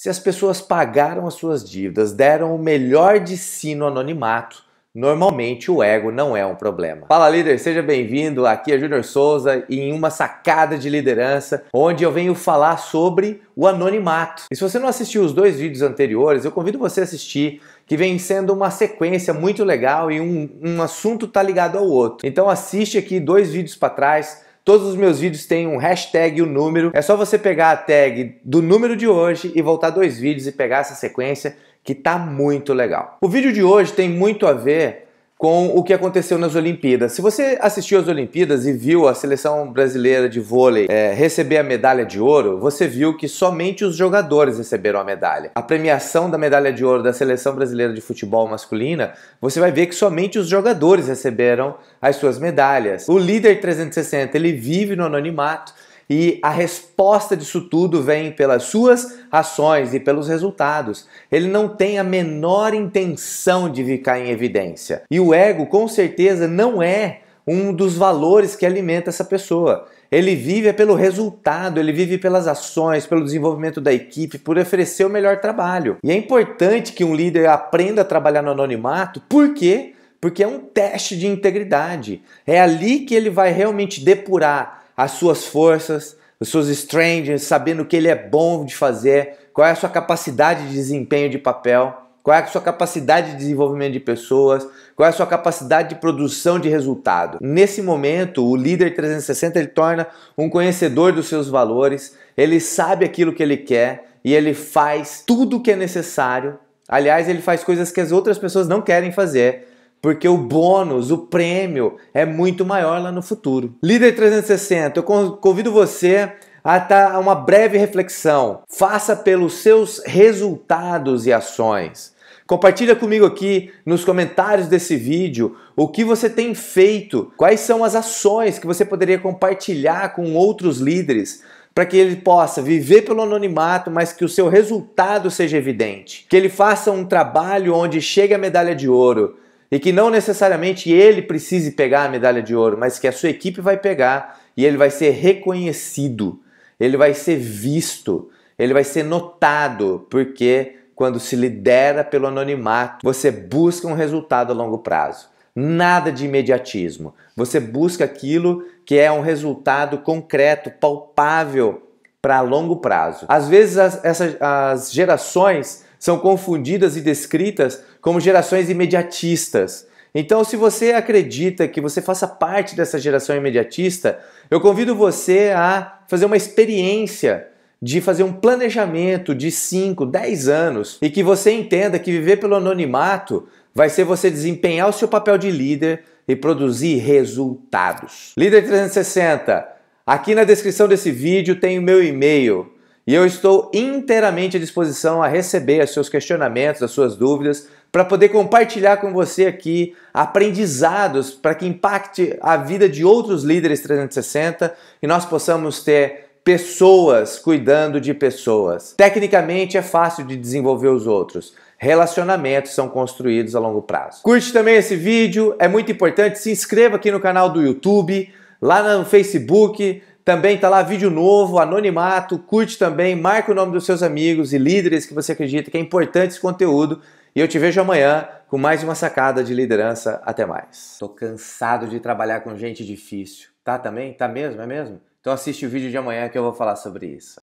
Se as pessoas pagaram as suas dívidas, deram o melhor de si no anonimato, normalmente o ego não é um problema. Fala líder, seja bem-vindo. Aqui é Júnior Souza em uma sacada de liderança, onde eu venho falar sobre o anonimato. E se você não assistiu os dois vídeos anteriores, eu convido você a assistir, que vem sendo uma sequência muito legal e um, um assunto tá ligado ao outro. Então assiste aqui dois vídeos para trás Todos os meus vídeos têm um hashtag e um número. É só você pegar a tag do número de hoje e voltar dois vídeos e pegar essa sequência que tá muito legal. O vídeo de hoje tem muito a ver com o que aconteceu nas Olimpíadas. Se você assistiu às Olimpíadas e viu a seleção brasileira de vôlei é, receber a medalha de ouro, você viu que somente os jogadores receberam a medalha. A premiação da medalha de ouro da seleção brasileira de futebol masculina, você vai ver que somente os jogadores receberam as suas medalhas. O líder 360 ele vive no anonimato e a resposta disso tudo vem pelas suas ações e pelos resultados. Ele não tem a menor intenção de ficar em evidência. E o ego, com certeza, não é um dos valores que alimenta essa pessoa. Ele vive é pelo resultado, ele vive pelas ações, pelo desenvolvimento da equipe, por oferecer o melhor trabalho. E é importante que um líder aprenda a trabalhar no anonimato, por quê? Porque é um teste de integridade. É ali que ele vai realmente depurar as suas forças, os seus strengths, sabendo o que ele é bom de fazer, qual é a sua capacidade de desempenho de papel, qual é a sua capacidade de desenvolvimento de pessoas, qual é a sua capacidade de produção de resultado. Nesse momento, o líder 360 ele torna um conhecedor dos seus valores, ele sabe aquilo que ele quer e ele faz tudo o que é necessário. Aliás, ele faz coisas que as outras pessoas não querem fazer porque o bônus, o prêmio é muito maior lá no futuro. Líder 360, eu convido você a tá uma breve reflexão. Faça pelos seus resultados e ações. Compartilha comigo aqui nos comentários desse vídeo o que você tem feito, quais são as ações que você poderia compartilhar com outros líderes para que ele possa viver pelo anonimato, mas que o seu resultado seja evidente. Que ele faça um trabalho onde chegue a medalha de ouro e que não necessariamente ele precise pegar a medalha de ouro, mas que a sua equipe vai pegar e ele vai ser reconhecido, ele vai ser visto, ele vai ser notado, porque quando se lidera pelo anonimato, você busca um resultado a longo prazo. Nada de imediatismo. Você busca aquilo que é um resultado concreto, palpável para longo prazo. Às vezes as, essas, as gerações são confundidas e descritas como gerações imediatistas. Então, se você acredita que você faça parte dessa geração imediatista, eu convido você a fazer uma experiência de fazer um planejamento de 5, 10 anos e que você entenda que viver pelo anonimato vai ser você desempenhar o seu papel de líder e produzir resultados. Líder 360, aqui na descrição desse vídeo tem o meu e-mail e eu estou inteiramente à disposição a receber os seus questionamentos, as suas dúvidas, para poder compartilhar com você aqui aprendizados para que impacte a vida de outros líderes 360 e nós possamos ter pessoas cuidando de pessoas. Tecnicamente é fácil de desenvolver os outros. Relacionamentos são construídos a longo prazo. Curte também esse vídeo, é muito importante. Se inscreva aqui no canal do YouTube, lá no Facebook, também tá lá vídeo novo, anonimato, curte também, marca o nome dos seus amigos e líderes que você acredita que é importante esse conteúdo. E eu te vejo amanhã com mais uma sacada de liderança. Até mais. Tô cansado de trabalhar com gente difícil. Tá também? Tá mesmo? É mesmo? Então assiste o vídeo de amanhã que eu vou falar sobre isso.